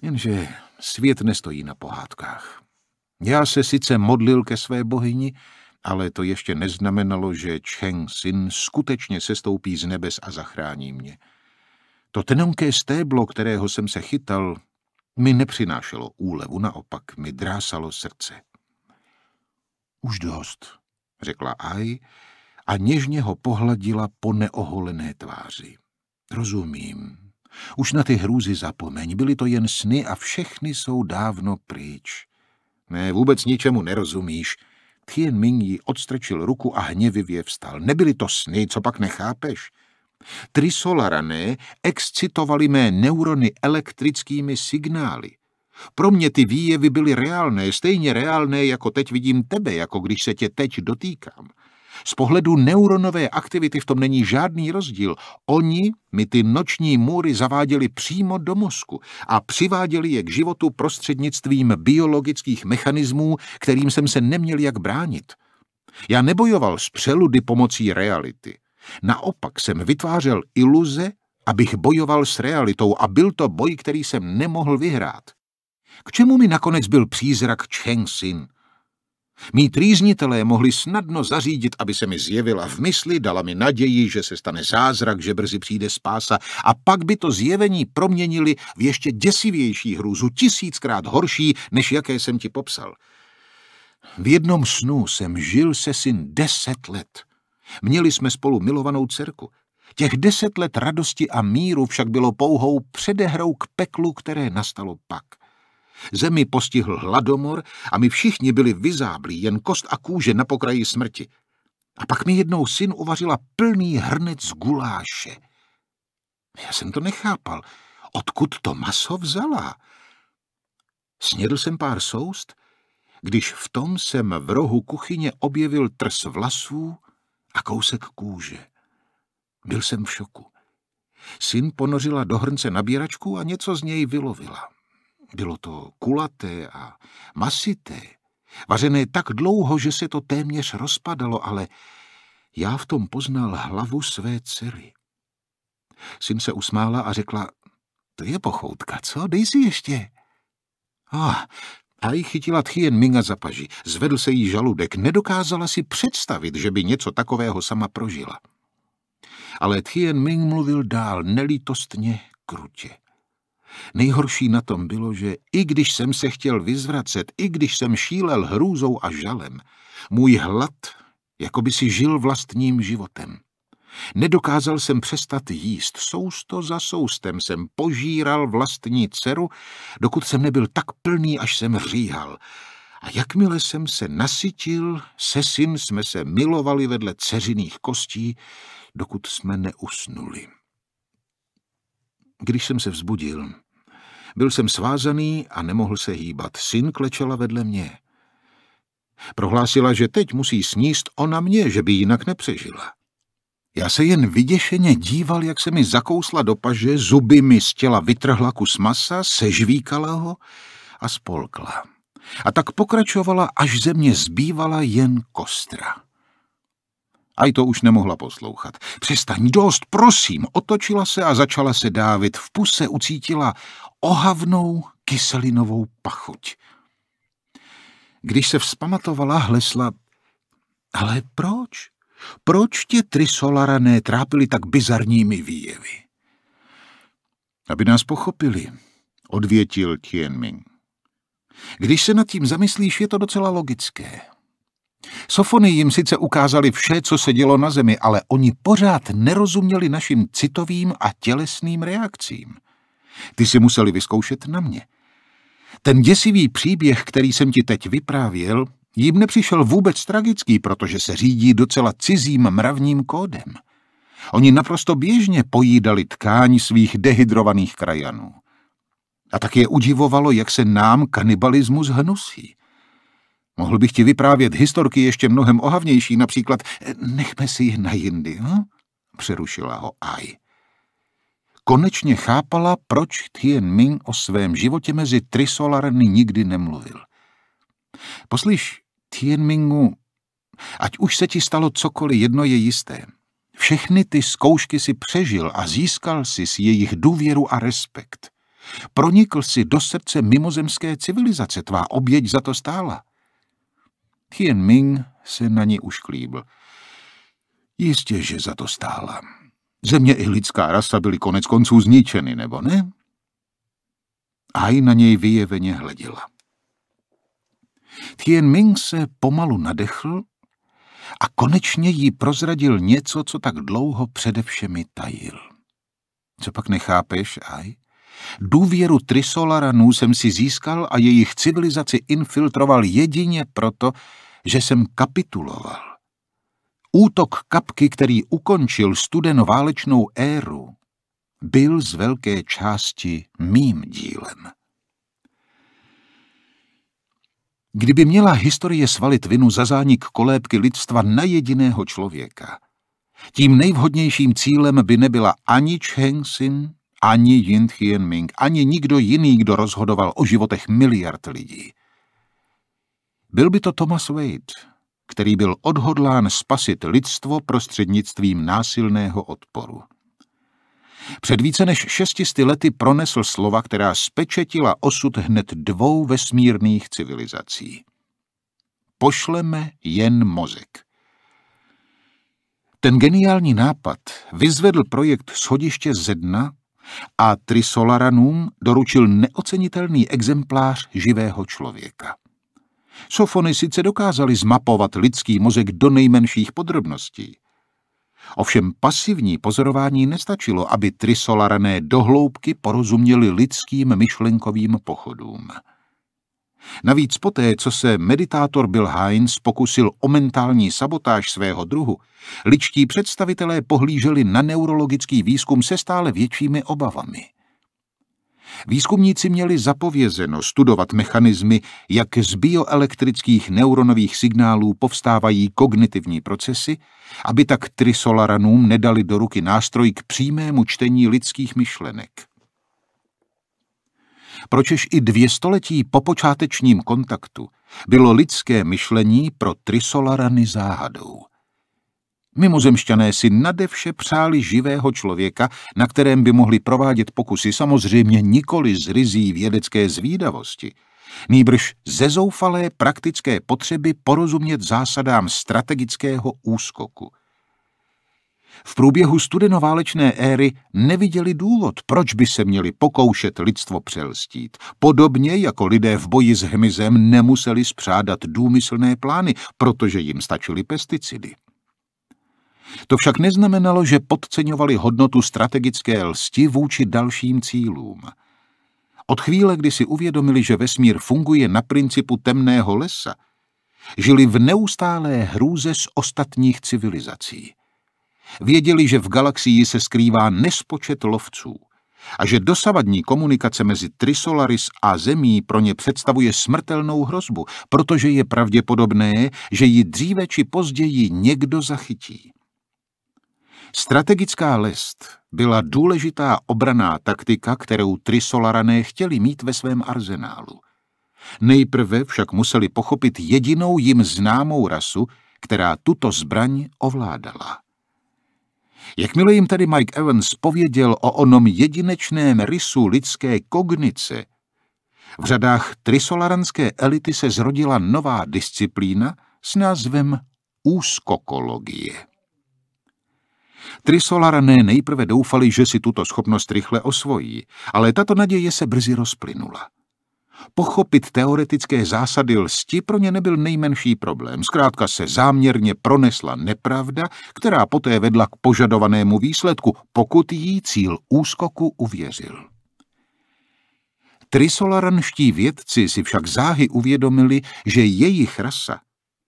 Jenže svět nestojí na pohádkách. Já se sice modlil ke své bohyni, ale to ještě neznamenalo, že Cheng Sin skutečně sestoupí z nebes a zachrání mě. To tenonké stéblo, kterého jsem se chytal, mi nepřinášelo úlevu, naopak mi drásalo srdce. Už dost, řekla Aj a něžně ho pohladila po neoholené tváři. Rozumím. Už na ty hrůzy zapomeň, byly to jen sny a všechny jsou dávno pryč. Ne, vůbec ničemu nerozumíš. Tien Ming jí odstrčil ruku a hněvivě vstal. Nebyly to sny, co pak nechápeš? Trisolarané excitovali mé neurony elektrickými signály. Pro mě ty výjevy byly reálné, stejně reálné, jako teď vidím tebe, jako když se tě teď dotýkám. Z pohledu neuronové aktivity v tom není žádný rozdíl. Oni mi ty noční můry zaváděli přímo do mozku a přiváděli je k životu prostřednictvím biologických mechanismů, kterým jsem se neměl jak bránit. Já nebojoval s přeludy pomocí reality. Naopak jsem vytvářel iluze, abych bojoval s realitou a byl to boj, který jsem nemohl vyhrát. K čemu mi nakonec byl přízrak Sin? Mí trýznitelé mohli snadno zařídit, aby se mi zjevila v mysli, dala mi naději, že se stane zázrak, že brzy přijde spása a pak by to zjevení proměnili v ještě děsivější hrůzu, tisíckrát horší, než jaké jsem ti popsal. V jednom snu jsem žil se syn deset let. Měli jsme spolu milovanou dcerku. Těch deset let radosti a míru však bylo pouhou předehrou k peklu, které nastalo pak. Zemi postihl hladomor a my všichni byli vyzáblí, jen kost a kůže na pokraji smrti. A pak mi jednou syn uvařila plný hrnec guláše. Já jsem to nechápal. Odkud to maso vzala? Snědl jsem pár soust, když v tom jsem v rohu kuchyně objevil trs vlasů a kousek kůže. Byl jsem v šoku. Syn ponořila do hrnce nabíračku a něco z něj vylovila. Bylo to kulaté a masité, vařené tak dlouho, že se to téměř rozpadalo, ale já v tom poznal hlavu své dcery. Syn se usmála a řekla, to je pochoutka, co? Dej si ještě. Oh, a ji chytila Tchien Minga za paži. Zvedl se jí žaludek. Nedokázala si představit, že by něco takového sama prožila. Ale Tchien Ming mluvil dál nelítostně, krutě. Nejhorší na tom bylo, že i když jsem se chtěl vyzvracet, i když jsem šílel hrůzou a žalem, můj hlad jako by si žil vlastním životem. Nedokázal jsem přestat jíst, sousto za soustem jsem požíral vlastní dceru, dokud jsem nebyl tak plný, až jsem říhal. A jakmile jsem se nasytil, se syn jsme se milovali vedle dceřiných kostí, dokud jsme neusnuli. Když jsem se vzbudil, byl jsem svázaný a nemohl se hýbat. Syn klečela vedle mě. Prohlásila, že teď musí sníst ona mě, že by jinak nepřežila. Já se jen vyděšeně díval, jak se mi zakousla do paže, zuby mi z těla vytrhla kus masa, sežvíkala ho a spolkla. A tak pokračovala, až ze mě zbývala jen kostra. Aj to už nemohla poslouchat. Přestaň, dost, prosím! Otočila se a začala se dávit. V puse ucítila ohavnou kyselinovou pachuť. Když se vzpamatovala, hlesla, ale proč? Proč tě trisolarané trápili tak bizarními výjevy? Aby nás pochopili, odvětil Tianming. Když se nad tím zamyslíš, je to docela logické. Sofony jim sice ukázali vše, co se dělo na zemi, ale oni pořád nerozuměli našim citovým a tělesným reakcím. Ty si museli vyzkoušet na mě. Ten děsivý příběh, který jsem ti teď vyprávěl, jim nepřišel vůbec tragický, protože se řídí docela cizím mravním kódem. Oni naprosto běžně pojídali tkání svých dehydrovaných krajanů. A tak je udivovalo, jak se nám kanibalismus hnusí. Mohl bych ti vyprávět historky ještě mnohem ohavnější, například eh, nechme si je na jindy, hm? přerušila ho Ai. Konečně chápala, proč Tien Ming o svém životě mezi Trisolarny nikdy nemluvil. Poslyš, Tien Mingu, ať už se ti stalo cokoliv, jedno je jisté. Všechny ty zkoušky si přežil a získal si s jejich důvěru a respekt. Pronikl si do srdce mimozemské civilizace, tvá oběť za to stála. Tien Ming se na ní klíbl. Jistě, že za to stála. Země i lidská rasa byly konec konců zničeny, nebo ne? Aj na něj vyjeveně hleděla. Tien Ming se pomalu nadechl a konečně jí prozradil něco, co tak dlouho především tajil. Co pak nechápeš, Aj? Důvěru Trisolaranů jsem si získal a jejich civilizaci infiltroval jedině proto, že jsem kapituloval. Útok kapky, který ukončil studen válečnou éru, byl z velké části mým dílem. Kdyby měla historie svalit vinu za zánik kolébky lidstva na jediného člověka, tím nejvhodnějším cílem by nebyla ani Chengsin, ani Jin Ming, ani nikdo jiný, kdo rozhodoval o životech miliard lidí. Byl by to Thomas Wade, který byl odhodlán spasit lidstvo prostřednictvím násilného odporu. Před více než šestisty lety pronesl slova, která spečetila osud hned dvou vesmírných civilizací. Pošleme jen mozek. Ten geniální nápad vyzvedl projekt schodiště ze dna a Trisolaranům doručil neocenitelný exemplář živého člověka. Sofony sice dokázali zmapovat lidský mozek do nejmenších podrobností. Ovšem pasivní pozorování nestačilo, aby Trisolarané dohloubky porozuměli lidským myšlenkovým pochodům. Navíc poté, co se meditátor Bill Heinz pokusil o mentální sabotáž svého druhu, ličtí představitelé pohlíželi na neurologický výzkum se stále většími obavami. Výzkumníci měli zapovězeno studovat mechanismy, jak z bioelektrických neuronových signálů povstávají kognitivní procesy, aby tak trisolaranům nedali do ruky nástroj k přímému čtení lidských myšlenek pročež i dvě století po počátečním kontaktu bylo lidské myšlení pro Trisolarany záhadou. Mimozemšťané si vše přáli živého člověka, na kterém by mohli provádět pokusy samozřejmě nikoli z rizí vědecké zvídavosti, nýbrž ze zoufalé praktické potřeby porozumět zásadám strategického úskoku – v průběhu studenoválečné éry neviděli důvod, proč by se měli pokoušet lidstvo přelstít. Podobně jako lidé v boji s hmyzem nemuseli spřádat důmyslné plány, protože jim stačily pesticidy. To však neznamenalo, že podceňovali hodnotu strategické lsti vůči dalším cílům. Od chvíle, kdy si uvědomili, že vesmír funguje na principu temného lesa, žili v neustálé hrůze z ostatních civilizací. Věděli, že v galaxii se skrývá nespočet lovců a že dosavadní komunikace mezi Trisolaris a Zemí pro ně představuje smrtelnou hrozbu, protože je pravděpodobné, že ji dříve či později někdo zachytí. Strategická lest byla důležitá obraná taktika, kterou Trisolarané chtěli mít ve svém arzenálu. Nejprve však museli pochopit jedinou jim známou rasu, která tuto zbraň ovládala. Jakmile jim tady Mike Evans pověděl o onom jedinečném rysu lidské kognice, v řadách trisolaranské elity se zrodila nová disciplína s názvem úskokologie. Trisolarané nejprve doufali, že si tuto schopnost rychle osvojí, ale tato naděje se brzy rozplynula. Pochopit teoretické zásady lsti pro ně nebyl nejmenší problém. Zkrátka se záměrně pronesla nepravda, která poté vedla k požadovanému výsledku, pokud jí cíl úskoku uvěřil. Trisolaranští vědci si však záhy uvědomili, že jejich rasa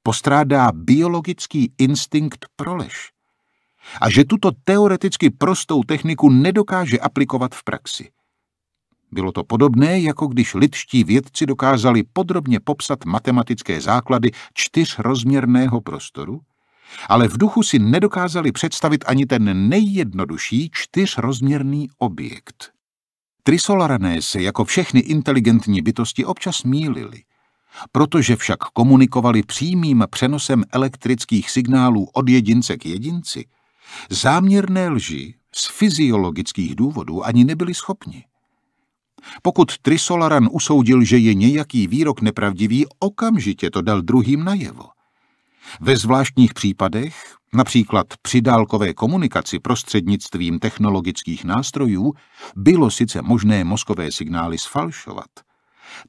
postrádá biologický instinkt pro lež a že tuto teoreticky prostou techniku nedokáže aplikovat v praxi. Bylo to podobné, jako když lidští vědci dokázali podrobně popsat matematické základy čtyřrozměrného prostoru, ale v duchu si nedokázali představit ani ten nejjednodušší čtyřrozměrný objekt. Trisolarané se jako všechny inteligentní bytosti občas mílili. Protože však komunikovali přímým přenosem elektrických signálů od jedince k jedinci, záměrné lži z fyziologických důvodů ani nebyli schopni. Pokud Trisolaran usoudil, že je nějaký výrok nepravdivý, okamžitě to dal druhým najevo. Ve zvláštních případech, například při dálkové komunikaci prostřednictvím technologických nástrojů, bylo sice možné mozkové signály sfalšovat.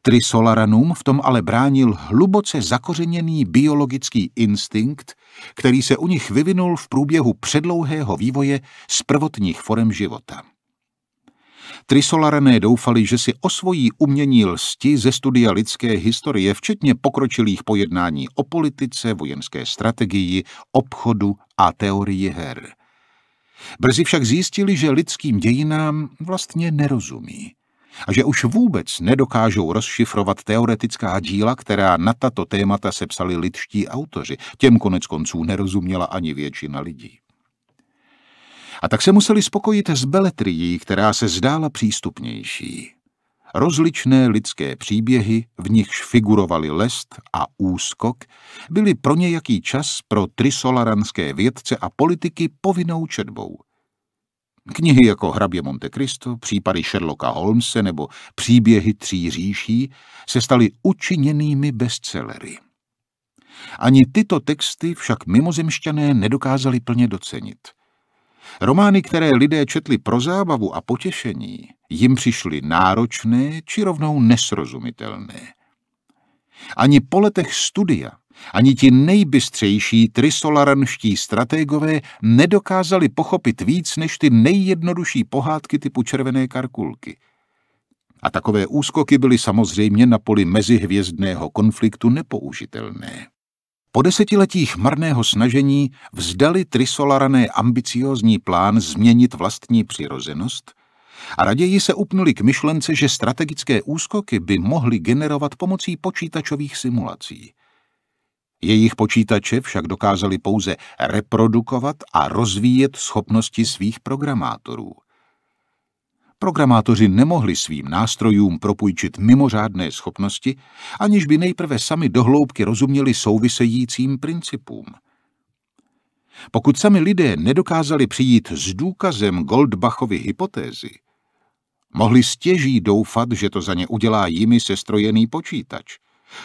Trisolaranům v tom ale bránil hluboce zakořeněný biologický instinkt, který se u nich vyvinul v průběhu předlouhého vývoje z prvotních forem života. Trisolarené doufali, že si osvojí umění lsti ze studia lidské historie, včetně pokročilých pojednání o politice, vojenské strategii, obchodu a teorii her. Brzy však zjistili, že lidským dějinám vlastně nerozumí a že už vůbec nedokážou rozšifrovat teoretická díla, která na tato témata sepsali lidští autoři. Těm konec konců nerozuměla ani většina lidí a tak se museli spokojit s beletrií, která se zdála přístupnější. Rozličné lidské příběhy, v nichž figurovali lest a úskok, byly pro nějaký čas pro trisolaranské vědce a politiky povinnou četbou. Knihy jako Hrabě Monte Cristo, případy Sherlocka Holmesa nebo Příběhy tří říší se staly učiněnými bestsellery. Ani tyto texty však mimozemšťané nedokázali plně docenit – Romány, které lidé četli pro zábavu a potěšení, jim přišly náročné či rovnou nesrozumitelné. Ani po letech studia, ani ti nejbystřejší trisolaranští strategové nedokázali pochopit víc než ty nejjednodušší pohádky typu červené karkulky. A takové úskoky byly samozřejmě na poli mezihvězdného konfliktu nepoužitelné. Po desetiletích marného snažení vzdali Trisolarané ambiciózní plán změnit vlastní přirozenost a raději se upnuli k myšlence, že strategické úskoky by mohly generovat pomocí počítačových simulací. Jejich počítače však dokázali pouze reprodukovat a rozvíjet schopnosti svých programátorů. Programátoři nemohli svým nástrojům propůjčit mimořádné schopnosti, aniž by nejprve sami dohloubky rozuměli souvisejícím principům. Pokud sami lidé nedokázali přijít s důkazem Goldbachovy hypotézy, mohli stěží doufat, že to za ně udělá jimi sestrojený počítač.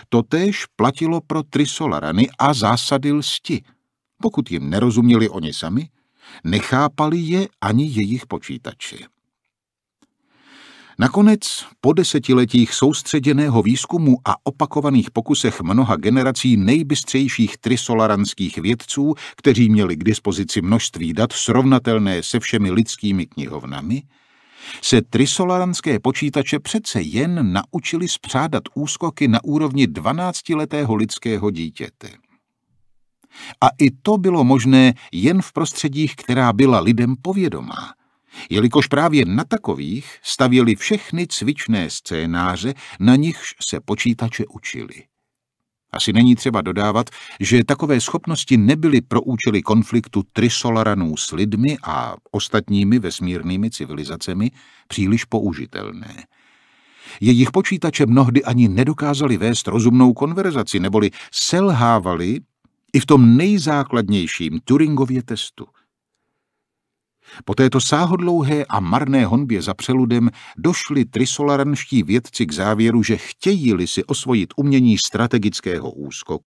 Totéž platilo pro Trisolarany a zásady lsti. Pokud jim nerozuměli oni sami, nechápali je ani jejich počítači. Nakonec, po desetiletích soustředěného výzkumu a opakovaných pokusech mnoha generací nejbystřejších trisolaranských vědců, kteří měli k dispozici množství dat srovnatelné se všemi lidskými knihovnami, se trisolaranské počítače přece jen naučili spřádat úskoky na úrovni 12-letého lidského dítěte. A i to bylo možné jen v prostředích, která byla lidem povědomá, jelikož právě na takových stavěli všechny cvičné scénáře, na nichž se počítače učili. Asi není třeba dodávat, že takové schopnosti nebyly pro účely konfliktu Trisolaranů s lidmi a ostatními vesmírnými civilizacemi příliš použitelné. Jejich počítače mnohdy ani nedokázali vést rozumnou konverzaci, neboli selhávali i v tom nejzákladnějším Turingově testu – po této sáhodlouhé a marné honbě za přeludem došli trisolaranští vědci k závěru, že chtějí-li si osvojit umění strategického úskoku,